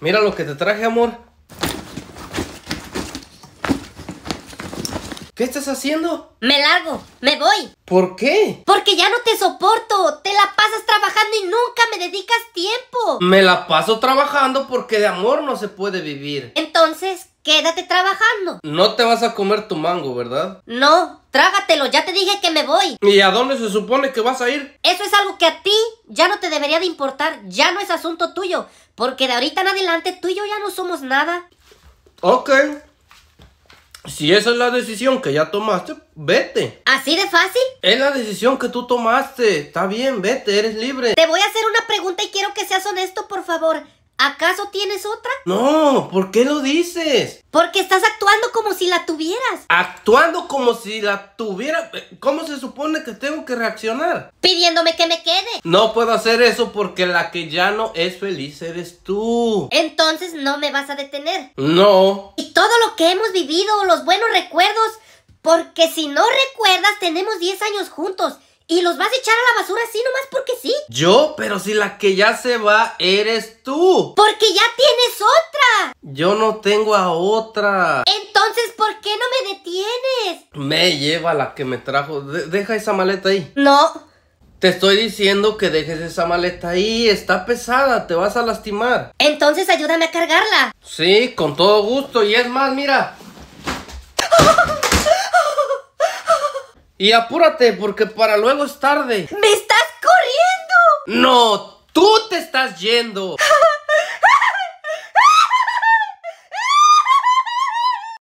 Mira lo que te traje, amor. ¿Qué estás haciendo? Me largo, me voy. ¿Por qué? Porque ya no te soporto. Te la pasas trabajando y nunca me dedicas tiempo. Me la paso trabajando porque de amor no se puede vivir. Entonces, quédate trabajando. No te vas a comer tu mango, ¿verdad? No, Trágatelo, ya te dije que me voy. ¿Y a dónde se supone que vas a ir? Eso es algo que a ti ya no te debería de importar, ya no es asunto tuyo, porque de ahorita en adelante tú y yo ya no somos nada. Ok. Si esa es la decisión que ya tomaste, vete. ¿Así de fácil? Es la decisión que tú tomaste. Está bien, vete, eres libre. Te voy a hacer una pregunta y quiero que seas honesto, por favor. ¿Acaso tienes otra? No, ¿por qué lo dices? Porque estás actuando como si la tuvieras. ¿Actuando como si la tuviera? ¿Cómo se supone que tengo que reaccionar? Pidiéndome que me quede. No puedo hacer eso porque la que ya no es feliz eres tú. Entonces no me vas a detener. No. Y todo lo que hemos vivido, los buenos recuerdos, porque si no recuerdas, tenemos 10 años juntos y los vas a echar a la basura así nomás porque sí. Yo, pero si la que ya se va eres tú. Porque ya tienes otra. Yo no tengo a otra. Entonces, ¿por qué no me detienes? Me lleva la que me trajo. deja esa maleta ahí. No. Te estoy diciendo que dejes esa maleta ahí, está pesada, te vas a lastimar. Entonces ayúdame a cargarla. Sí, con todo gusto. Y es más, mira, Y apúrate porque para luego es tarde. ¡Me estás corriendo! No, tú te estás yendo.